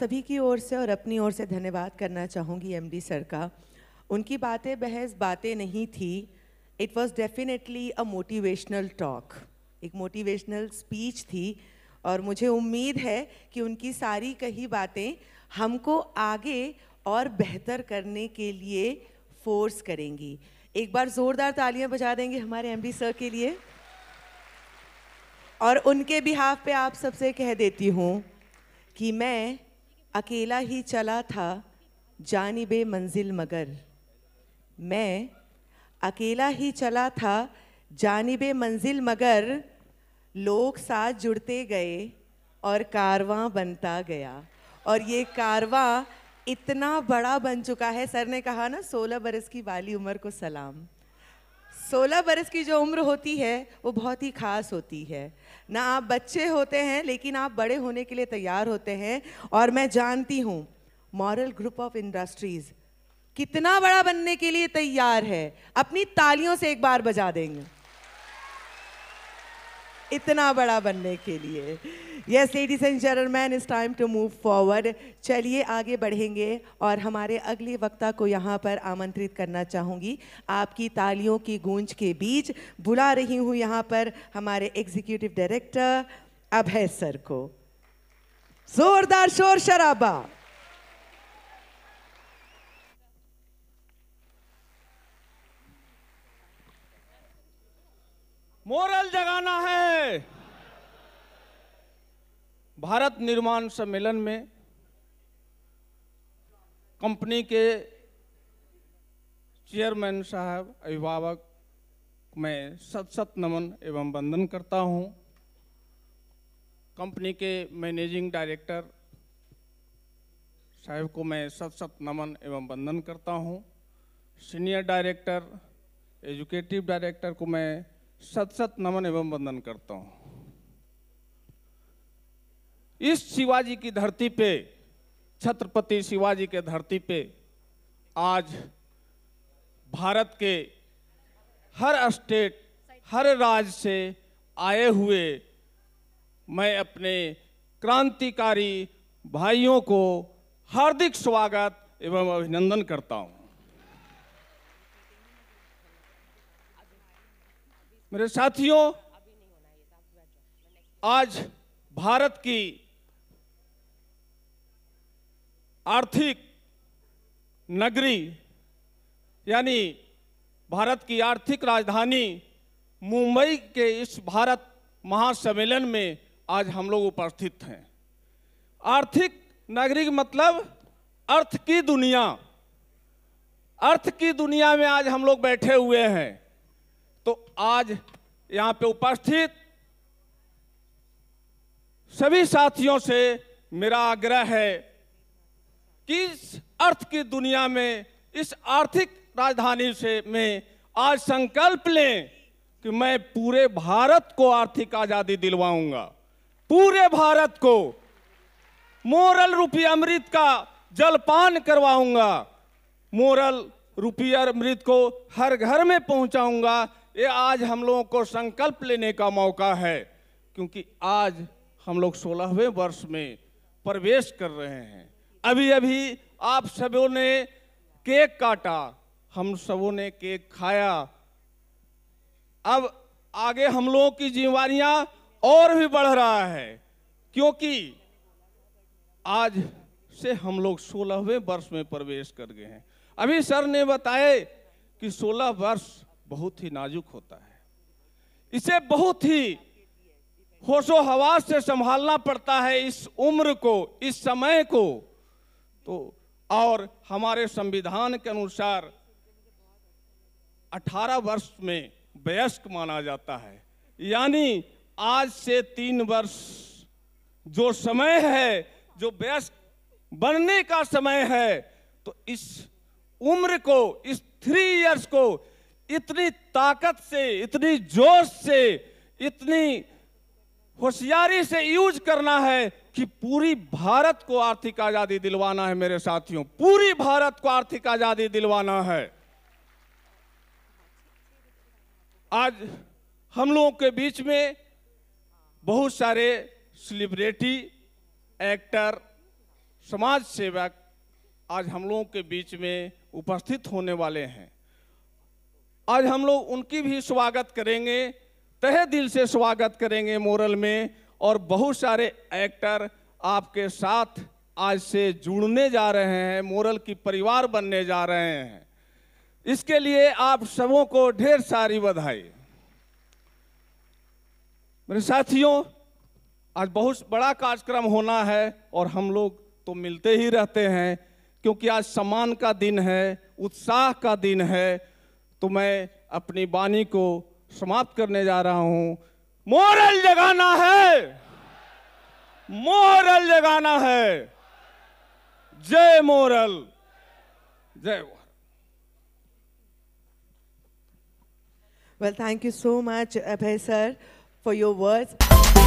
सभी की ओर से और अपनी ओर से धन्यवाद करना चाहूँगी एमडी सर का उनकी बातें बहस बातें नहीं थी it was definitely a motivational talk एक मोटिवेशनल स्पीच थी और मुझे उम्मीद है कि उनकी सारी कही बातें हमको आगे और बेहतर करने के लिए फोर्स करेंगी एक बार ज़ोरदार तालियां बजा देंगे हमारे एमडी सर के लिए और उनके बिहाफ पे आप सबसे कह देती हूँ कि मैं अकेला ही चला था जानब मंजिल मगर मैं अकेला ही चला था जानब मंजिल मगर लोग साथ जुड़ते गए और कारवां बनता गया और ये कारवां इतना बड़ा बन चुका है सर ने कहा ना सोलह बरस की वाली उम्र को सलाम सोलह बरस की जो उम्र होती है वो बहुत ही खास होती है ना आप बच्चे होते हैं लेकिन आप बड़े होने के लिए तैयार होते हैं और मैं जानती हूँ मॉरल ग्रुप ऑफ इंडस्ट्रीज़ कितना बड़ा बनने के लिए तैयार है अपनी तालियों से एक बार बजा देंगे इतना बड़ा बनने के लिए yes ladies and gentleman is time to move forward चलिए आगे बढ़ेंगे और हमारे अगले वक्ता को यहाँ पर आमंत्रित करना चाहूँगी आपकी तालियों की गूंज के बीच बुला रही हूँ यहाँ पर हमारे एग्जीक्यूटिव डायरेक्टर अभय सर को जोरदार शोर शराबा मोरल जगाना है भारत निर्माण सम्मेलन में कंपनी के चेयरमैन साहब अभिभावक मैं सत सत नमन एवं वंदन करता हूं कंपनी के मैनेजिंग डायरेक्टर साहब को मैं सत सत नमन एवं वंदन करता हूं सीनियर डायरेक्टर एजुकेटिव डायरेक्टर को मैं सत सत नमन एवं वंदन करता हूं इस शिवाजी की धरती पे छत्रपति शिवाजी के धरती पे आज भारत के हर स्टेट हर राज्य से आए हुए मैं अपने क्रांतिकारी भाइयों को हार्दिक स्वागत एवं अभिनंदन करता हूं मेरे साथियों आज भारत की आर्थिक नगरी यानी भारत की आर्थिक राजधानी मुंबई के इस भारत महासम्मेलन में आज हम लोग उपस्थित हैं आर्थिक नगरी मतलब अर्थ की दुनिया अर्थ की दुनिया में आज हम लोग बैठे हुए हैं तो आज यहां पे उपस्थित सभी साथियों से मेरा आग्रह है कि इस अर्थ की दुनिया में इस आर्थिक राजधानी से में आज संकल्प लें कि मैं पूरे भारत को आर्थिक आजादी दिलवाऊंगा पूरे भारत को मोरल रूपी अमृत का जलपान करवाऊंगा मोरल रूपी अमृत को हर घर में पहुंचाऊंगा ये आज हम लोगों को संकल्प लेने का मौका है क्योंकि आज हम लोग सोलहवें वर्ष में प्रवेश कर रहे हैं अभी अभी आप सबों ने केक काटा हम सबों ने केक खाया अब आगे हम लोगों की जिम्मेवारियां और भी बढ़ रहा है क्योंकि आज से हम लोग सोलहवें वर्ष में प्रवेश कर गए हैं अभी सर ने बताए कि सोलह वर्ष बहुत ही नाजुक होता है इसे बहुत ही होशो हवास से संभालना पड़ता है इस उम्र को इस समय को तो और हमारे संविधान के अनुसार 18 वर्ष में वयस्क माना जाता है यानी आज से तीन वर्ष जो समय है जो वयस्क बनने का समय है तो इस उम्र को इस थ्री इयर्स को इतनी ताकत से इतनी जोश से इतनी होशियारी से यूज करना है कि पूरी भारत को आर्थिक आजादी दिलवाना है मेरे साथियों पूरी भारत को आर्थिक आजादी दिलवाना है आज हम लोगों के बीच में बहुत सारे सेलिब्रिटी एक्टर समाज सेवक आज हम लोगों के बीच में उपस्थित होने वाले हैं आज हम लोग उनकी भी स्वागत करेंगे तहे दिल से स्वागत करेंगे मोरल में और बहुत सारे एक्टर आपके साथ आज से जुड़ने जा रहे हैं मोरल की परिवार बनने जा रहे हैं इसके लिए आप सबों को ढेर सारी बधाई मेरे साथियों आज बहुत बड़ा कार्यक्रम होना है और हम लोग तो मिलते ही रहते हैं क्योंकि आज सम्मान का दिन है उत्साह का दिन है तो मैं अपनी वाणी को समाप्त करने जा रहा हूं मोरल जगाना है मोरल जगाना है जय मोरल जय well thank you so much Abhay sir for your words